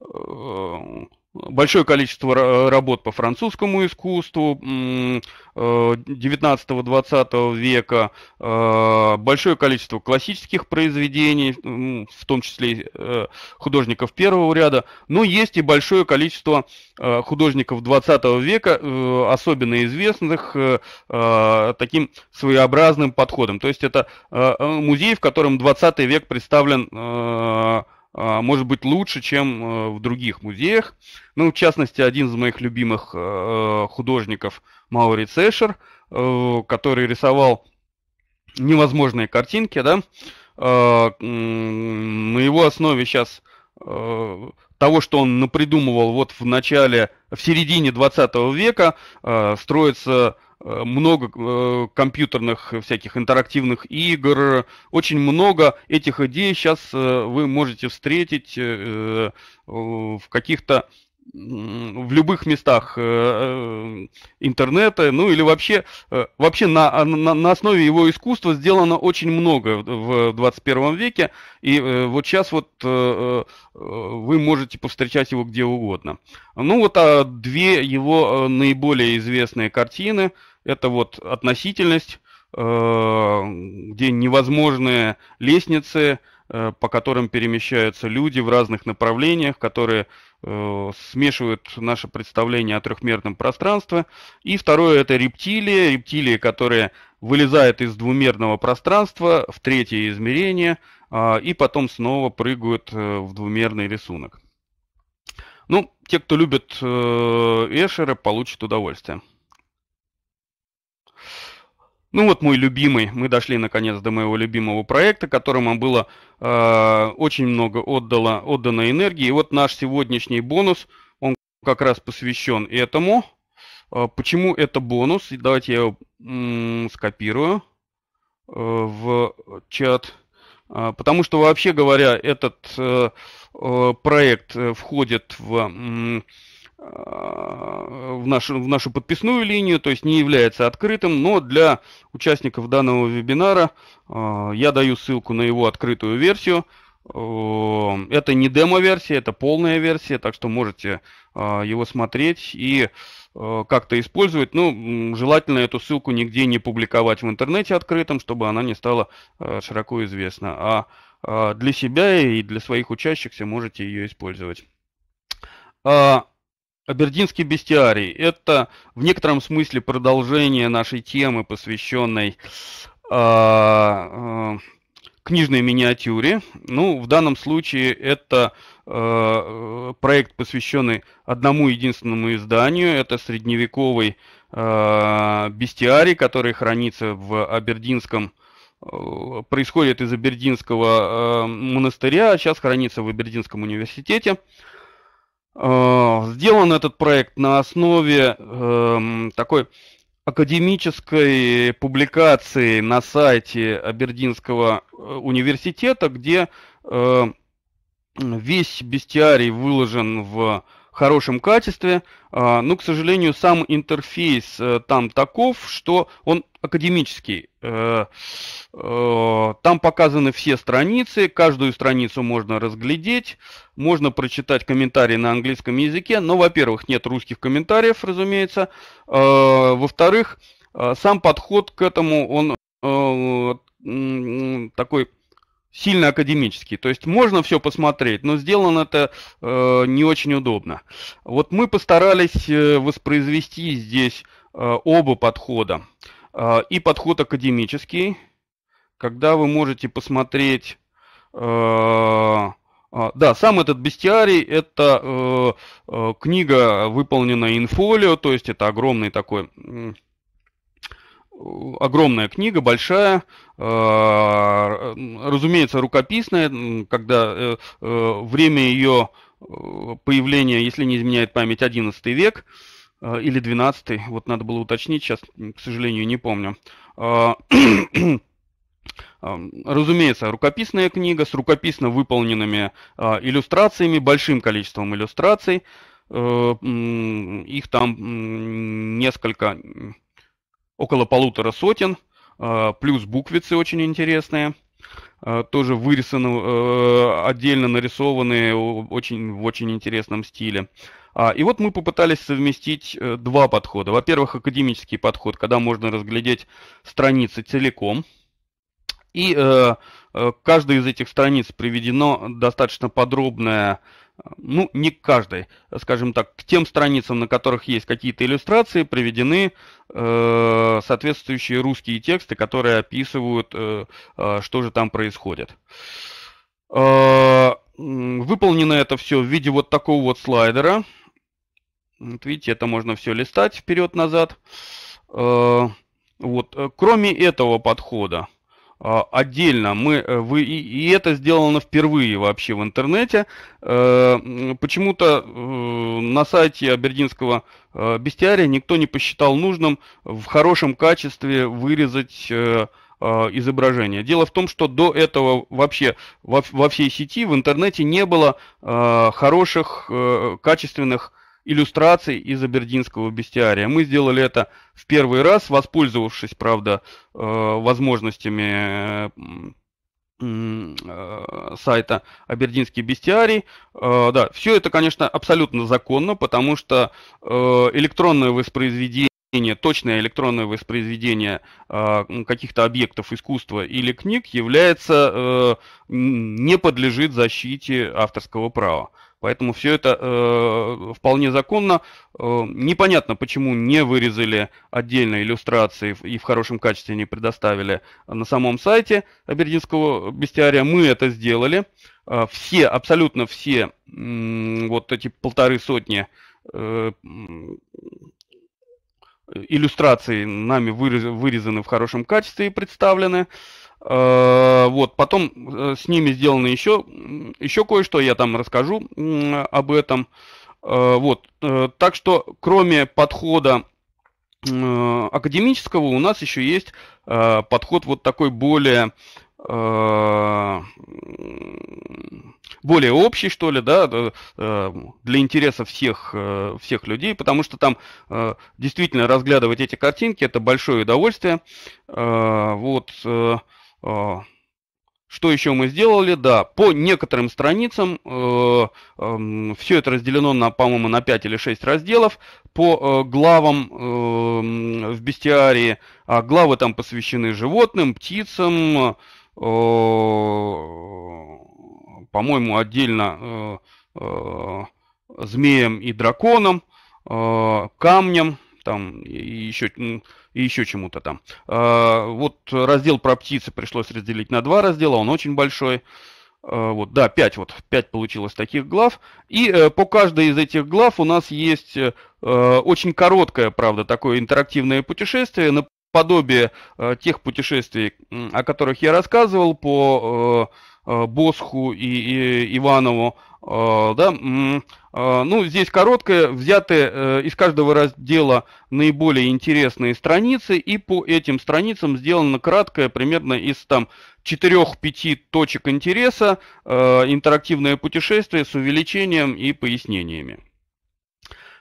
э большое количество э, работ по французскому искусству 19-20 э, века, э, большое количество классических произведений, в том числе художников первого ряда, но есть и большое количество художников 20 века, особенно известных таким своеобразным подходом. То есть это музей, в котором 20 век представлен а, может быть лучше, чем э, в других музеях. Ну, в частности, один из моих любимых э, э, художников Маури Цешер, который рисовал невозможные картинки, да. На его основе сейчас того, что он напридумывал вот в начале, в середине 20 века, строится Э, много э, компьютерных всяких интерактивных игр, очень много этих идей сейчас э, вы можете встретить в каких-то в любых местах э, э, интернета, ну или вообще, э, вообще на, а, на, на основе его искусства сделано очень много в 21 веке, и вот сейчас вот вы можете повстречать его где угодно. Ну вот а две его наиболее известные картины, это вот «Относительность», где невозможные лестницы – Э, по которым перемещаются люди в разных направлениях, которые э, смешивают наше представление о трехмерном пространстве. И второе – это рептилии, рептилии, которые вылезают из двумерного пространства в третье измерение а, и потом снова прыгают э, в двумерный рисунок. Ну, те, кто любит Эшера, получат удовольствие. Ну вот мой любимый, мы дошли наконец до моего любимого проекта, которому было э, очень много отдало, отдано энергии. И вот наш сегодняшний бонус, он как раз посвящен этому. Э, почему это бонус? давайте я его м- скопирую э, в чат. Э, потому что вообще говоря, этот э, э проект э, входит в... М- в нашу, в нашу подписную линию, то есть не является открытым, но для участников данного вебинара э, я даю ссылку на его открытую версию. Э, это не демо-версия, это полная версия, так что можете э, его смотреть и э, как-то использовать. Ну, желательно эту ссылку нигде не публиковать в интернете открытым, чтобы она не стала э, широко известна. А э, для себя и для своих учащихся можете ее использовать. А, Абердинский бестиарий – это в некотором смысле продолжение нашей темы, посвященной э, э, книжной миниатюре. Ну, в данном случае это э, проект, посвященный одному единственному изданию. Это средневековый э, бестиарий, который хранится в Абердинском происходит из Абердинского э, монастыря, сейчас хранится в Абердинском университете. Э, сделан этот проект на основе э, такой академической публикации на сайте Абердинского э, университета, где э, весь бестиарий выложен в хорошем качестве, а, но, ну, к сожалению, сам интерфейс э, там таков, что он академический. Э, э, там показаны все страницы, каждую страницу можно разглядеть, можно прочитать комментарии на английском языке, но, во-первых, нет русских комментариев, разумеется, во-вторых, сам подход к этому, он такой сильно академический. То есть можно все посмотреть, но сделано это э, не очень удобно. Вот мы постарались э, воспроизвести здесь э, оба подхода. Э, и подход академический, когда вы можете посмотреть... Э, а, да, сам этот бестиарий – это э, э, книга, выполненная инфолио, то есть это огромный такой огромная книга, большая, э, разумеется, рукописная, когда э, э, время ее появления, если не изменяет память, 11 век или 12, вот надо было уточнить, сейчас, к сожалению, не помню. А, разумеется, рукописная книга с рукописно выполненными иллюстрациями, большим количеством иллюстраций. Их там несколько, около полутора сотен, э, плюс буквицы очень интересные, э, тоже вырисованы э, отдельно нарисованные очень, в очень интересном стиле. А, и вот мы попытались совместить два подхода. Во-первых, академический подход, когда можно разглядеть страницы целиком, и э, каждой из этих страниц приведено достаточно подробное ну, не к каждой, скажем так, к тем страницам, на которых есть какие-то иллюстрации, приведены э, соответствующие русские тексты, которые описывают, э, э, что же там происходит. Э, выполнено это все в виде вот такого вот слайдера. Вот видите, это можно все листать вперед-назад. Э, вот. Э, кроме этого подхода, а, отдельно. Мы, э, вы, и, и это сделано впервые вообще в интернете. Э, почему-то э, на сайте Абердинского бестиария никто не посчитал нужным в хорошем качестве вырезать изображение. Дело в том, что до этого вообще во, во всей сети в интернете не было хороших, качественных иллюстраций из абердинского бестиария. Мы сделали это в первый раз, воспользовавшись, правда, э, возможностями э, э, сайта Абердинский бестиарий. Да, все это, конечно, абсолютно законно, потому что электронное воспроизведение точное электронное воспроизведение каких-то объектов искусства или книг является, не подлежит защите авторского права. Поэтому все это э, вполне законно. Э, непонятно, почему не вырезали отдельные иллюстрации и в хорошем качестве не предоставили на самом сайте Абердинского бестиария. Мы это сделали. Э, все, абсолютно все, э, вот эти полторы сотни э, иллюстрации нами вырезаны в хорошем качестве и представлены. Э, Э, вот, потом э, с ними сделано еще, еще кое-что, я там расскажу об этом. Э, вот, так что кроме подхода академического у нас еще есть подход вот такой более более общий, что ли, да, для интереса всех, всех людей, потому что там действительно разглядывать эти картинки это большое удовольствие. Вот а, что еще мы сделали? Да, по некоторым страницам э, эм, все это разделено, на, по-моему, на 5 или 6 разделов. По э, главам эм, в бестиарии а главы там посвящены животным, птицам, э, по-моему, отдельно змеям и драконам, камням, там и еще и еще чему-то там. А, вот раздел про птицы пришлось разделить на два раздела, он очень большой. А, вот, да, 5 вот, 5 получилось таких глав. И э, по каждой из этих глав у нас есть э, очень короткое, правда, такое интерактивное путешествие, наподобие э, тех путешествий, о которых я рассказывал по э, э Босху и, и Иванову. Э, да, а, ну, здесь короткое, взяты э, из каждого раздела наиболее интересные страницы, и по этим страницам сделано краткое, примерно из там 4-5 точек интереса, э, интерактивное путешествие с увеличением и пояснениями.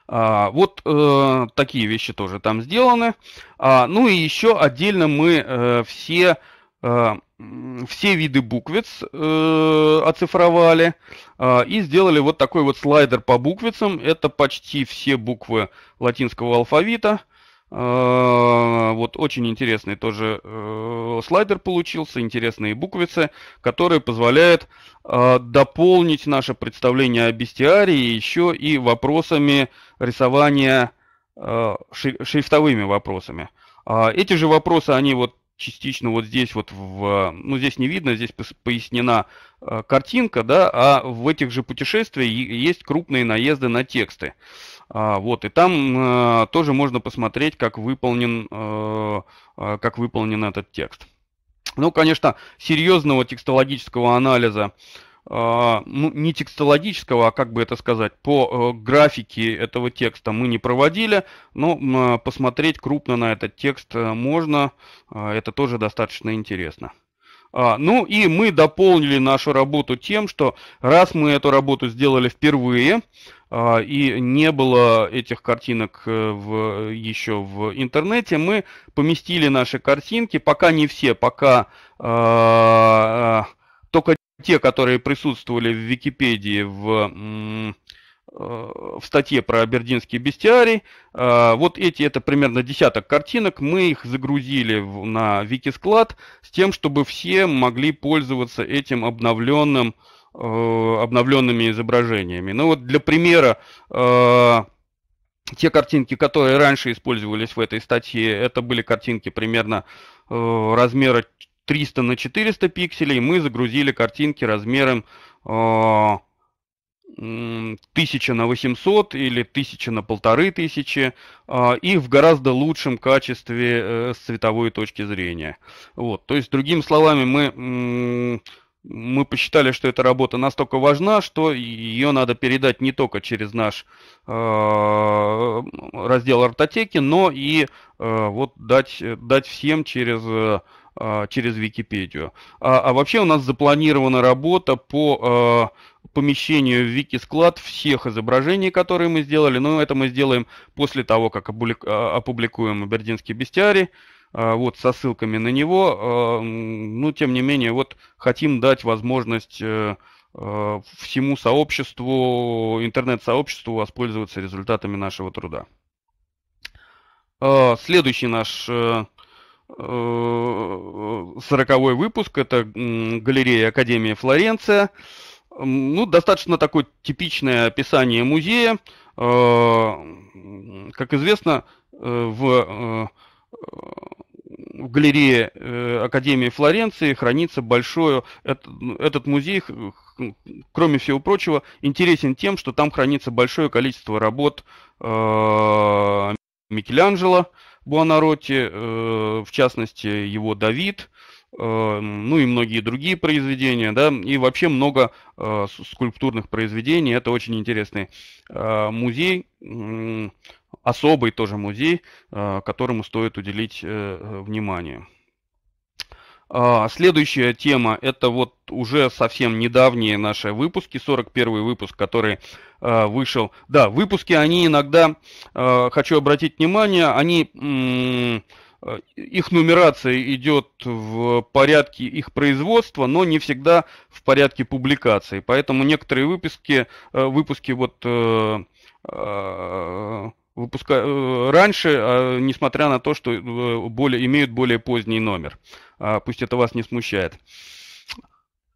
А, вот э, такие вещи тоже там сделаны. А, ну и еще отдельно мы э, все э, все виды буквиц э, оцифровали э, и сделали вот такой вот слайдер по буквицам. Это почти все буквы латинского алфавита. Э, вот очень интересный тоже э, слайдер получился, интересные буквицы, которые позволяют э, дополнить наше представление о бестиарии еще и вопросами рисования э, шрифтовыми вопросами. Эти же вопросы, они вот частично вот здесь вот в... А, ну, здесь не видно, здесь пояснена а, картинка, да, а в этих же путешествиях есть крупные наезды на тексты. А, вот, и там тоже можно посмотреть, как выполнен, как выполнен этот текст. Ну, конечно, серьезного текстологического анализа а, ну, не текстологического, а как бы это сказать, по э, графике этого текста мы не проводили, но а, посмотреть крупно на этот текст э, можно, а, это тоже достаточно интересно. Ну и мы дополнили нашу работу тем, что раз мы эту работу сделали впервые, и не было этих картинок э, в, еще в интернете, мы поместили наши картинки, пока не все, пока те, которые присутствовали в Википедии в, э, в статье про абердинский бестиарий, э, вот эти, это примерно десяток картинок, мы их загрузили на Викисклад с тем, чтобы все могли пользоваться этим обновленным, э, обновленными изображениями. Ну вот для примера, те картинки, которые раньше использовались в этой статье, это были картинки примерно размера 300 на 400 пикселей мы загрузили картинки размером 1000 э, на 800 или 1000 на 1500 э, и в гораздо лучшем качестве э, с цветовой точки зрения. Вот. То есть, другими словами, мы мы посчитали, что эта работа настолько важна, что ее надо передать не только через наш раздел артотеки, но и вот дать, дать всем через а, через Википедию. А, а вообще у нас запланирована работа по э, помещению в Вики-склад всех изображений, которые мы сделали. Но это мы сделаем после того, как а, опубликуем «Абердинский бестиарий». вот со ссылками на него. Но ну, тем не менее, вот хотим дать возможность э, э, всему сообществу, интернет-сообществу воспользоваться результатами нашего труда. Следующий наш э, 40 э, выпуск, это галерея Академия Флоренция. Ну, достаточно такое типичное описание музея. Э, как известно, э, в, в галерее Академии Флоренции хранится большое... Этот музей, кроме всего прочего, интересен тем, что там хранится большое количество работ Микеланджело Буонаротти, э, в частности, его «Давид», э, ну и многие другие произведения, да, и вообще много э, скульптурных произведений. Это очень интересный музей, особый тоже музей, которому стоит уделить внимание. А, следующая тема – это вот уже совсем недавние наши выпуски, 41 выпуск, который а, вышел. Да, выпуски, они иногда, а, хочу обратить внимание, они, их нумерация идет в порядке их производства, но не всегда в порядке публикации. Поэтому некоторые выпуски, выпуски вот... Э, выпуска... Э, раньше, несмотря на то, что э, более, имеют более поздний номер. А, пусть это вас не смущает.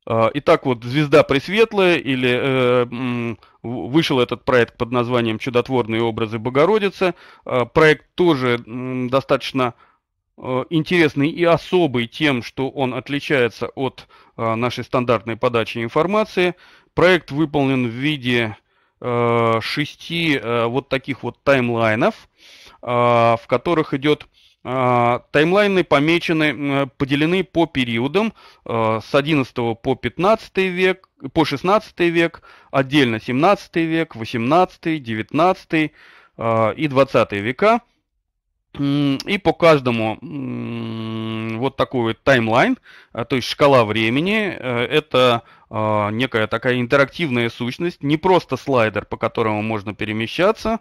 А, итак, вот «Звезда Пресветлая» или э, вышел этот проект под названием «Чудотворные образы Богородицы». А, проект тоже достаточно э, интересный и особый тем, что он отличается от нашей стандартной подачи информации. Проект выполнен в виде э, шести э, вот таких вот таймлайнов, в которых идет а, таймлайны помечены, поделены по периодам а, с 11 по 15 век, по 16 век, отдельно 17 век, 18, 19 а, и 20 века. И по каждому вот такой вот таймлайн, то есть шкала времени, э, это некая такая интерактивная сущность, не просто слайдер, по которому можно перемещаться,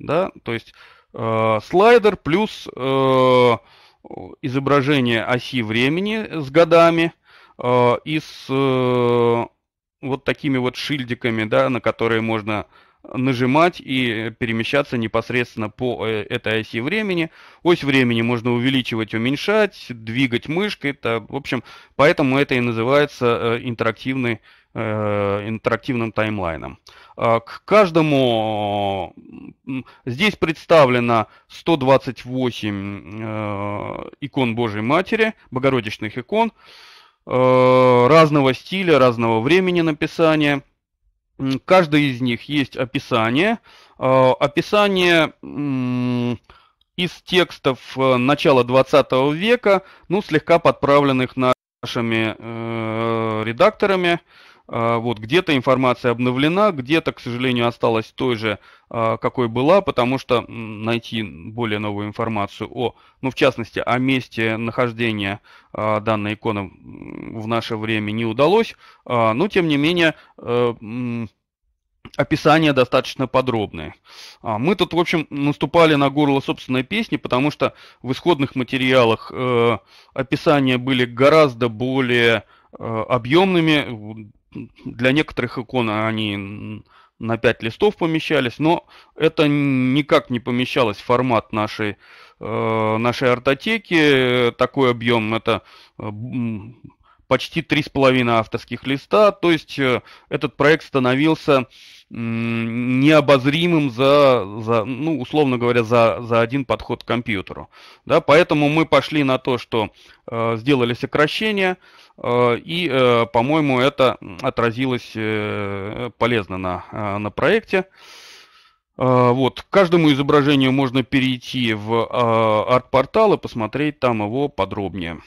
да, то есть Э, слайдер плюс э, изображение оси времени с годами э, и с вот такими вот шильдиками, да, на которые можно нажимать и перемещаться непосредственно по этой оси времени. Ось времени можно увеличивать, уменьшать, двигать мышкой. Это, в общем, поэтому это и называется интерактивный Э, интерактивным таймлайном. А, к каждому здесь представлено 128 э, икон Божьей Матери, богородичных икон э, разного стиля, разного времени написания. Каждый из них есть описание. А, описание из текстов начала 20 века, ну, слегка подправленных на нашими э, редакторами. Э, вот где-то информация обновлена, где-то, к сожалению, осталась той же, э, какой была, потому что найти более новую информацию о, ну, в частности, о месте нахождения э, данной иконы в наше время не удалось. Э, но, тем не менее, э, описание достаточно подробное. А, мы тут, в общем, наступали на горло собственной песни, потому что в исходных материалах э, описания были гораздо более э, объемными. Для некоторых икон они на 5 листов помещались, но это никак не помещалось в формат нашей, э, нашей артотеки. Такой объем это э, почти 3,5 авторских листа. То есть э, этот проект становился необозримым за, за ну, условно говоря, за, за один подход к компьютеру. Да, поэтому мы пошли на то, что э, сделали сокращение, э, и, э, по-моему, это отразилось э, полезно на, э, на проекте. Э, вот, к каждому изображению можно перейти в э, арт-портал и посмотреть там его подробнее.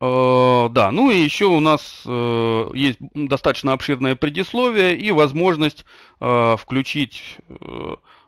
Э, да, ну и еще у нас э, есть достаточно обширное предисловие и возможность э, включить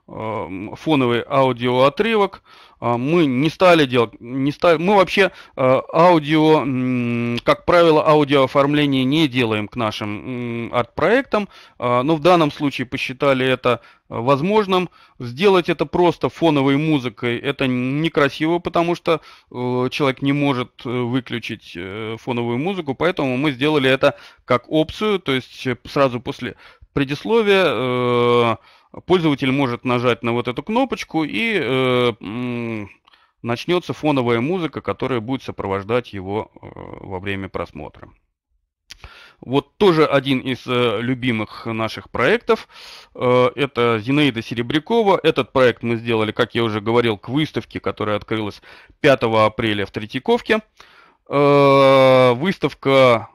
Эм, фоновый аудиоотрывок. А, мы не стали делать, не стали, мы вообще э, аудио, как правило, аудиооформление не делаем к нашим арт-проектам, а, но в данном случае посчитали это э, возможным. Сделать это просто фоновой музыкой, это некрасиво, потому что э, человек не может выключить фоновую музыку, поэтому мы сделали это как опцию, то есть сразу после предисловия пользователь может нажать на вот эту кнопочку и э, начнется фоновая музыка, которая будет сопровождать его э, во время просмотра. Вот тоже один из э, любимых наших проектов. Э, это Зинаида Серебрякова. Этот проект мы сделали, как я уже говорил, к выставке, которая открылась 5 апреля в Третьяковке. Э, выставка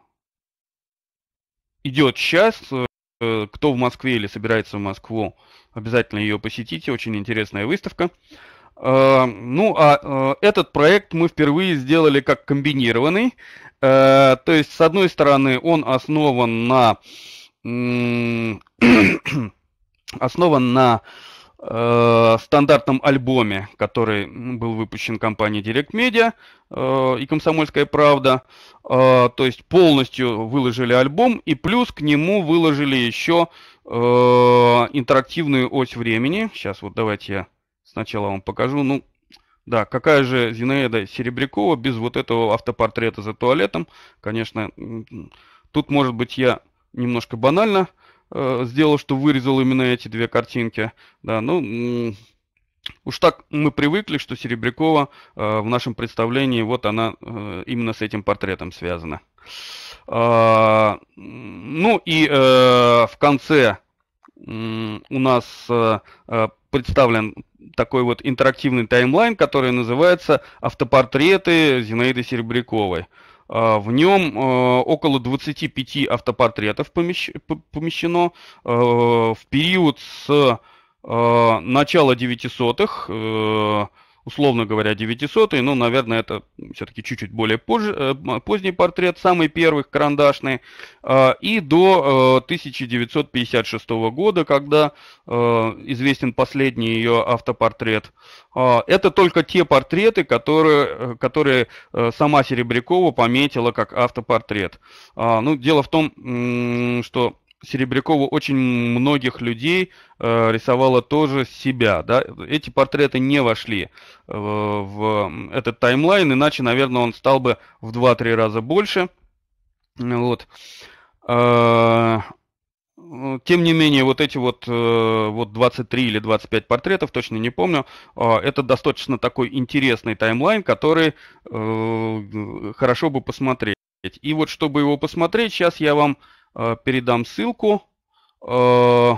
идет сейчас. Э, кто в Москве или собирается в Москву, обязательно ее посетите. Очень интересная выставка. Э, ну, а э, этот проект мы впервые сделали как комбинированный. То есть, с одной стороны, он основан на основан на Э, стандартном альбоме, который был выпущен компанией Direct Media э, и «Комсомольская правда». Э, то есть полностью выложили альбом, и плюс к нему выложили еще интерактивную ось времени. Сейчас вот давайте я сначала вам покажу. Ну, да, какая же Зинаида Серебрякова без вот этого автопортрета за туалетом? Конечно, тут, может быть, я немножко банально э, Э, сделал, что вырезал именно эти две картинки. Да, ну, Уж так мы привыкли, что Серебрякова э, в нашем представлении, вот она э, именно с этим портретом связана. А, ну и в конце у нас представлен такой вот интерактивный таймлайн, который называется «Автопортреты Зинаиды Серебряковой». А, в нем а, около 25 автопортретов помещено. А, в период с начала 900-х условно говоря, 900 ну, наверное, это все-таки чуть-чуть более позже, э, поздний портрет, самый первый карандашный, э, и до 1956 э, года, когда известен последний ее автопортрет. Это только те портреты, которые, которые сама Серебрякова пометила как автопортрет. Ну, дело в том, что Серебрякова очень многих людей э, рисовала тоже себя. Да? Эти портреты не вошли э, в этот таймлайн, иначе, наверное, он стал бы в 2-3 раза больше. Вот. Э, тем не менее, вот эти вот, э, вот 23 или 25 портретов, точно не помню, э, это достаточно такой интересный таймлайн, который э, хорошо бы посмотреть. И вот, чтобы его посмотреть, сейчас я вам Э, передам ссылку. Э,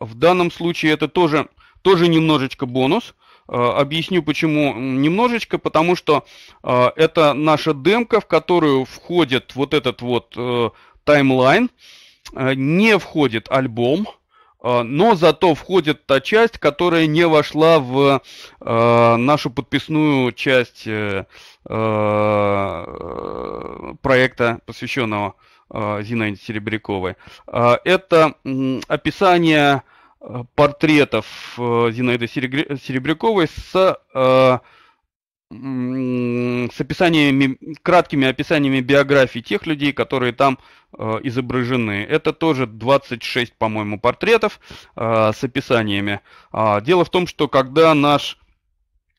в данном случае это тоже, тоже немножечко бонус. Э, объясню почему немножечко, потому что это наша демка, в которую входит вот этот вот таймлайн. Не входит альбом, но зато входит та часть, которая не вошла в нашу подписную часть проекта, посвященного Э, Зинаиды Серебряковой. Э, это описание э, портретов Зинаиды Серебряковой с с описаниями, краткими описаниями биографии тех людей, которые там изображены. Это тоже 26, по-моему, портретов с описаниями. А, дело в том, что когда наш,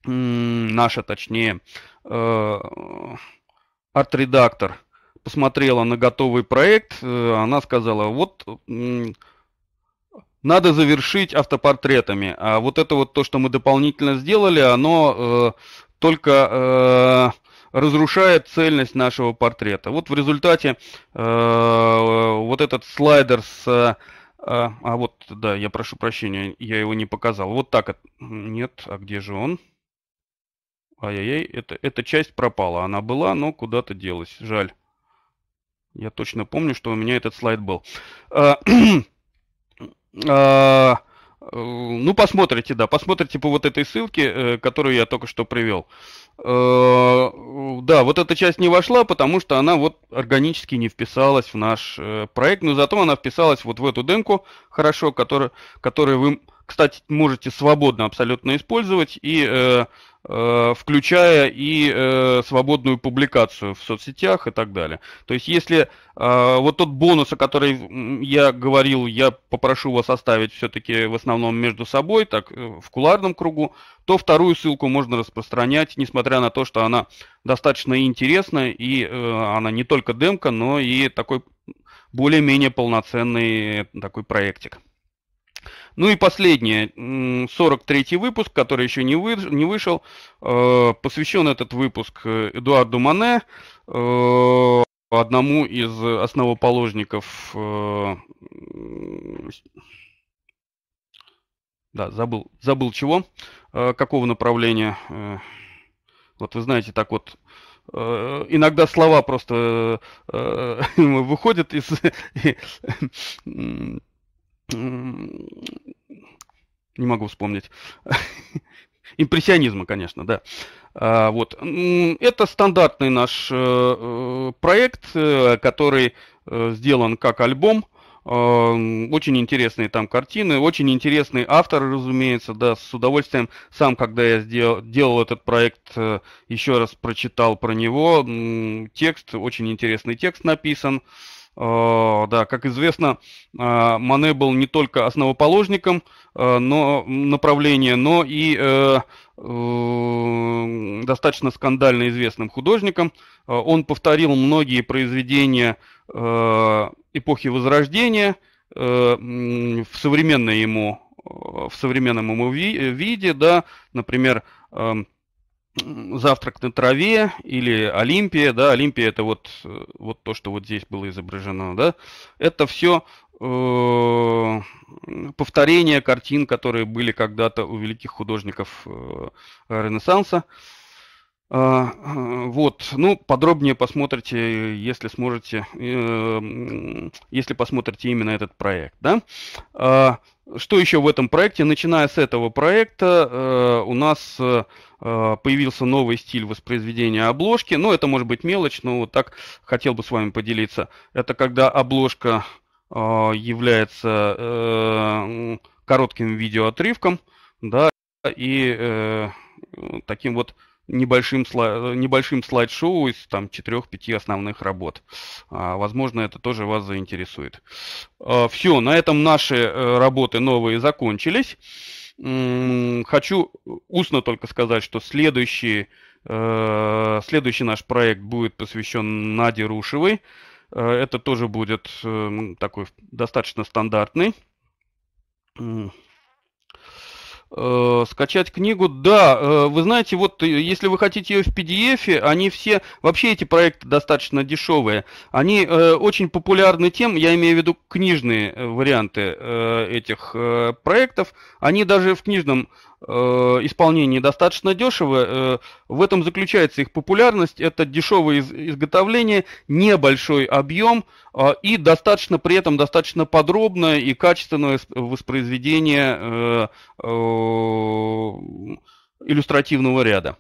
наша, точнее, э, арт-редактор посмотрела на готовый проект, э, она сказала, вот надо завершить автопортретами. А вот это вот то, что мы дополнительно сделали, оно э, только э, разрушает цельность нашего портрета. Вот в результате э, вот этот слайдер с... Э, а, а вот, да, я прошу прощения, я его не показал. Вот так. Нет, а где же он? Ай-яй-яй, это, эта часть пропала. Она была, но куда-то делась. Жаль. Я точно помню, что у меня этот слайд был. Э, э, ну, посмотрите, да, посмотрите по вот этой ссылке, э, которую я только что привел. Да, вот эта часть не вошла, потому что она вот органически не вписалась в наш проект, но зато она вписалась вот в эту демку хорошо, которую, которую вы, кстати, можете свободно абсолютно использовать и Э, включая и э, свободную публикацию в соцсетях и так далее. То есть, если э, вот тот бонус, о котором я говорил, я попрошу вас оставить все-таки в основном между собой, так в куларном кругу, то вторую ссылку можно распространять, несмотря на то, что она достаточно интересна, и она не только демка, но и такой более-менее полноценный такой проектик. Ну и последнее, 43-й выпуск, который еще не, вы, не вышел, э, посвящен этот выпуск э, Эдуарду Мане, э, одному из основоположников... Э, да, забыл, забыл чего, э, какого направления. Э, вот вы знаете, так вот, э, иногда слова просто э, выходят из не могу вспомнить. Импрессионизма, конечно, да. А, вот. Это стандартный наш э, э, проект, э, который сделан как альбом. очень интересные там картины, очень интересные авторы, разумеется, да, с удовольствием. Сам, когда я сделал, делал этот проект, еще раз прочитал про него. Текст, очень интересный текст написан. Э, да, как известно, э, Мане был не только основоположником э, но, направления, но и достаточно скандально известным художником. Он повторил многие произведения эпохи Возрождения в современной ему в современном ему виде, да, например, эм, завтрак на траве или Олимпия, да, Олимпия это вот, э, вот то, что вот здесь было изображено, да, это все э, повторение картин, которые были когда-то у великих художников э, Ренессанса. Э, а, а, вот, ну, подробнее посмотрите, если сможете, эм, если посмотрите именно этот проект, да. А, что еще в этом проекте? Начиная с этого проекта э, у нас э, э, появился новый стиль воспроизведения обложки. Ну, это может быть мелочь, но вот так хотел бы с вами поделиться. Это когда обложка является коротким видеоотрывком, да, и таким вот небольшим, слай, небольшим слайд-шоу из там 4-5 основных работ. А, возможно, это тоже вас заинтересует. А, все, на этом наши э, работы новые закончились. хочу устно только сказать, что следующий, э, следующий наш проект будет посвящен Наде Рушевой. Э, это тоже будет такой достаточно стандартный. Э, скачать книгу, да, э, вы знаете, вот э, если вы хотите ее в PDF, они все, вообще эти проекты достаточно дешевые, они э, очень популярны тем, я имею в виду книжные э, варианты э, этих э, проектов, они даже в книжном Э, исполнении достаточно дешево. Э, в этом заключается их популярность. Это дешевое изготовление, небольшой объем э, и достаточно при этом достаточно подробное и качественное воспроизведение иллюстративного ряда.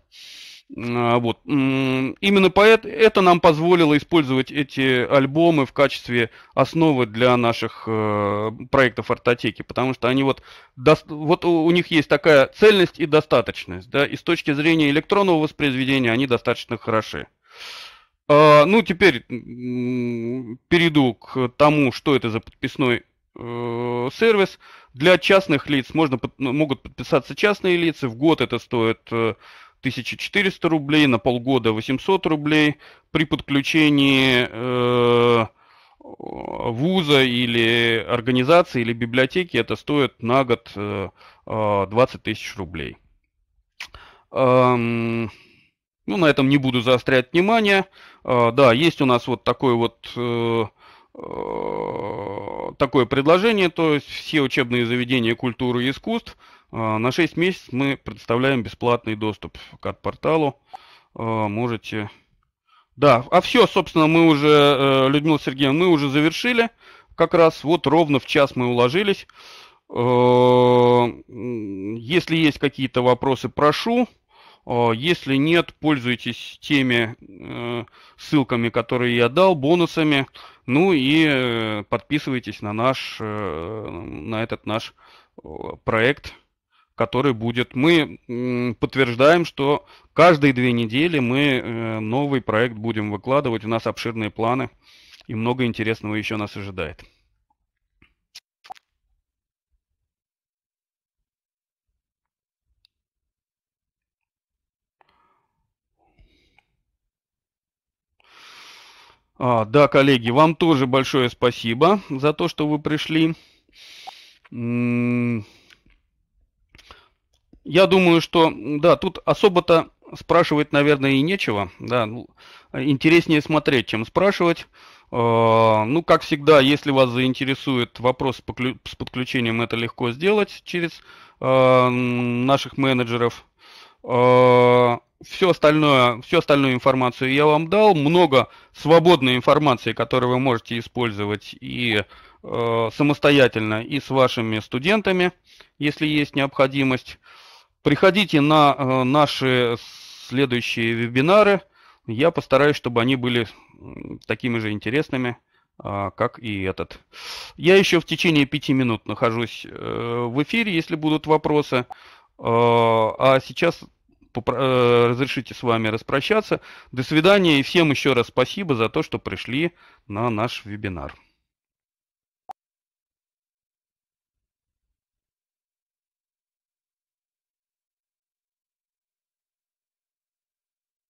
А, вот. Именно поэт это нам позволило использовать эти альбомы в качестве основы для наших э, проектов артотеки, потому что они вот, вот у них есть такая цельность и достаточность, да, и с точки зрения электронного воспроизведения они достаточно хороши. А, ну, теперь перейду к тому, что это за подписной э, сервис. Для частных лиц можно, могут подписаться частные лица. В год это стоит э, 1400 рублей, на полгода 800 рублей. При подключении э, вуза или организации или библиотеки это стоит на год э, 20 э, тысяч рублей. Эм, ну, на этом не буду заострять внимание. Э, да, есть у нас вот такой вот... Э, э такое предложение, то есть все учебные заведения культуры и искусств а, на 6 месяцев мы предоставляем бесплатный доступ к порталу а, Можете... Да, а все, собственно, мы уже, э, Людмила Сергеевна, мы уже завершили. Как раз вот ровно в час мы уложились. А, если есть какие-то вопросы, прошу. Если нет, пользуйтесь теми э, ссылками, которые я дал, бонусами. Ну и э, подписывайтесь на наш, на этот наш проект который будет. Мы подтверждаем, что каждые две недели мы э, новый проект будем выкладывать. У нас обширные планы и много интересного еще нас ожидает. А, да, коллеги, вам тоже большое спасибо за то, что вы пришли. Я думаю, что, да, тут особо-то спрашивать, наверное, и нечего. Да, ну, интереснее смотреть, чем спрашивать. А, ну, как всегда, если вас заинтересует вопрос с подключением, это легко сделать через а, наших менеджеров. А, Все остальное, всю остальную информацию я вам дал. Много свободной информации, которую вы можете использовать и самостоятельно, и с вашими студентами, если есть необходимость. Приходите на э, наши следующие вебинары. Я постараюсь, чтобы они были такими же интересными, а, как и этот. Я еще в течение пяти минут нахожусь э, в эфире, если будут вопросы. Э, а сейчас разрешите с вами распрощаться. До свидания и всем еще раз спасибо за то, что пришли на наш вебинар.